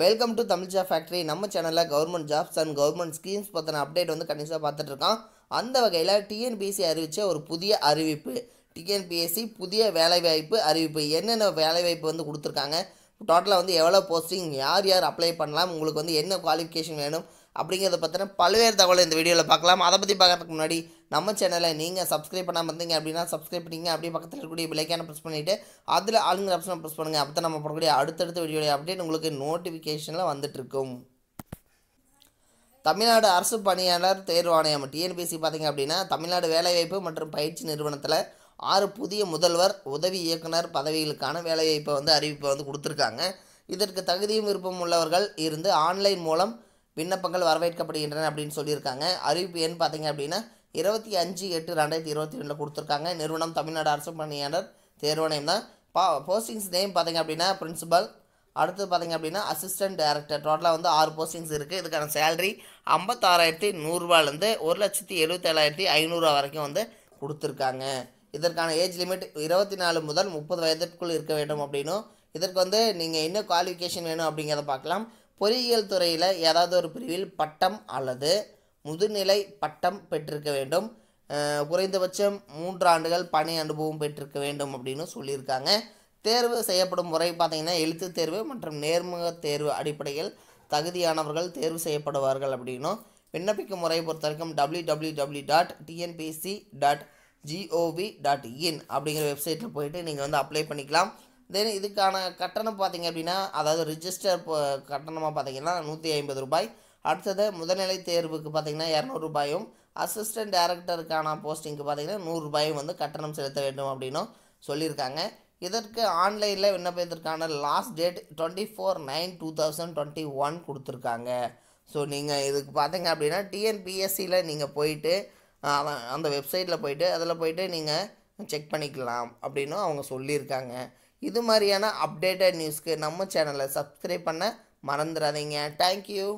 welcome to Tamil job factory நம்ம சேனலில் government jobs and government schemes பற்றின அப்டேட் வந்து கண்டிப்பாக பார்த்துட்ருக்கோம் அந்த வகையில் டிஎன்பிஎஸ்சி அறிவித்த ஒரு புதிய அறிவிப்பு டிஎன்பிஎஸ்சி புதிய வேலைவாய்ப்பு அறிவிப்பு என்னென்ன வேலைவாய்ப்பு வந்து கொடுத்துருக்காங்க டோட்டலாக வந்து எவ்வளோ போஸ்டிங் யார் யார் அப்ளை பண்ணலாம் உங்களுக்கு வந்து என்ன குவாலிஃபிகேஷன் வேணும் அப்படிங்கிறத பற்றின பல்வேறு தகவலை இந்த வீடியோவில் பார்க்கலாம் அதை பற்றி பார்க்கறதுக்கு முன்னாடி நம்ம சேனலை நீங்கள் சப்ஸ்கிரைப் பண்ணாமல் இருந்தீங்க அப்படின்னா சப்ஸ்கிரைப் பண்ணிங்க அப்படியே பக்கத்தில் இருக்கக்கூடிய பிளைக்கான ப்ரெஸ் பண்ணிவிட்டு அதில் ஆளுங்கிற ஆப்ஷனை ப்ரெஸ் பண்ணுங்கள் அப்போ தான் நம்ம போடக்கூடிய அடுத்தடுத்த வீடியோடைய அப்டேட் உங்களுக்கு நோட்டிஃபிகேஷனில் வந்துட்டுருக்கும் தமிழ்நாடு அரசு பணியாளர் தேர்வாணையம் டிஎன்பிசி பார்த்திங்க அப்படின்னா தமிழ்நாடு வேலைவாய்ப்பு மற்றும் பயிற்சி நிறுவனத்தில் ஆறு புதிய முதல்வர் உதவி இயக்குனர் பதவிகளுக்கான வேலைவாய்ப்பை வந்து அறிவிப்பை வந்து கொடுத்துருக்காங்க இதற்கு தகுதியும் விருப்பம் உள்ளவர்கள் இருந்து ஆன்லைன் மூலம் விண்ணப்பங்கள் வரவேற்கப்படுகின்றன அப்படின்னு சொல்லியிருக்காங்க அறிவிப்பு ஏன்னு பார்த்தீங்க அப்படின்னா இருபத்தி அஞ்சு எட்டு ரெண்டாயிரத்தி இருபத்தி ரெண்டில் கொடுத்துருக்காங்க நிறுவனம் தமிழ்நாடு அரசு பணியாளர் தேர்வாணையம் தான் பா போஸ்டிங்ஸ் நேம் பார்த்தீங்க அப்படின்னா பிரின்சிபல் அடுத்து பார்த்தீங்க அப்படின்னா அசிஸ்டன்ட் டேரக்டர் டோட்டலாக வந்து ஆறு போஸ்டிங்ஸ் இருக்குது இதுக்கான சேலரி ஐம்பத்தாறாயிரத்தி நூறுரூவாலேருந்து ஒரு லட்சத்தி எழுபத்தேழாயிரத்தி ஐநூறுரூவா வரைக்கும் வந்து கொடுத்துருக்காங்க இதற்கான ஏஜ் லிமிட் இருபத்தி நாலு முதல் முப்பது வயதிற்குள் இருக்க வேண்டும் அப்படின்னும் இதற்கு வந்து நீங்கள் என்ன குவாலிஃபிகேஷன் வேணும் அப்படிங்கிறத பார்க்கலாம் பொறியியல் துறையில் ஏதாவது ஒரு பிரிவில் பட்டம் அல்லது முதுநிலை பட்டம் பெற்றிருக்க வேண்டும் குறைந்தபட்சம் மூன்று ஆண்டுகள் பணி அனுபவம் பெற்றிருக்க வேண்டும் அப்படின்னு சொல்லியிருக்காங்க தேர்வு செய்யப்படும் முறை பார்த்திங்கன்னா எழுத்து தேர்வு மற்றும் நேர்முக தேர்வு அடிப்படையில் தகுதியானவர்கள் தேர்வு செய்யப்படுவார்கள் அப்படின்னும் விண்ணப்பிக்கும் முறையை பொறுத்த வரைக்கும் W W W dot TNPSC dot GOV dot in அப்படிங்கிற வெப்சைட்டில் போயிட்டு நீங்கள் வந்து அப்ளை பண்ணிக்கலாம் தென் இதுக்கான கட்டணம் பார்த்தீங்க அப்படின்னா அதாவது ரிஜிஸ்டர் கட்டணமாக பார்த்தீங்கன்னா நூற்றி ஐம்பது ரூபாய் அடுத்தது முதல்நிலை தேர்வுக்கு பார்த்திங்கன்னா இரநூறுபாயும் அசிஸ்டன்ட் டேரக்டருக்கான போஸ்டிங்க்கு பார்த்தீங்கன்னா நூறுரூபாயும் வந்து கட்டணம் செலுத்த வேண்டும் அப்படின்னும் சொல்லியிருக்காங்க இதற்கு ஆன்லைனில் விண்ணப்பத்திற்கான last date twenty four nine two thousand twenty one கொடுத்துருக்காங்க ஸோ நீங்கள் இதுக்கு பார்த்தீங்க அப்படின்னா டிஎன்பிஎஸ்சியில் நீங்கள் போயிட்டு அவன் அந்த வெப்சைட்டில் போயிட்டு அதில் போயிட்டு நீங்கள் செக் பண்ணிக்கலாம் அப்படின்னு அவங்க சொல்லியிருக்காங்க இது மாதிரியான அப்டேட்டட் நியூஸ்க்கு நம்ம சேனலை சப்ஸ்கிரைப் பண்ண மறந்துடாதீங்க தேங்க்யூ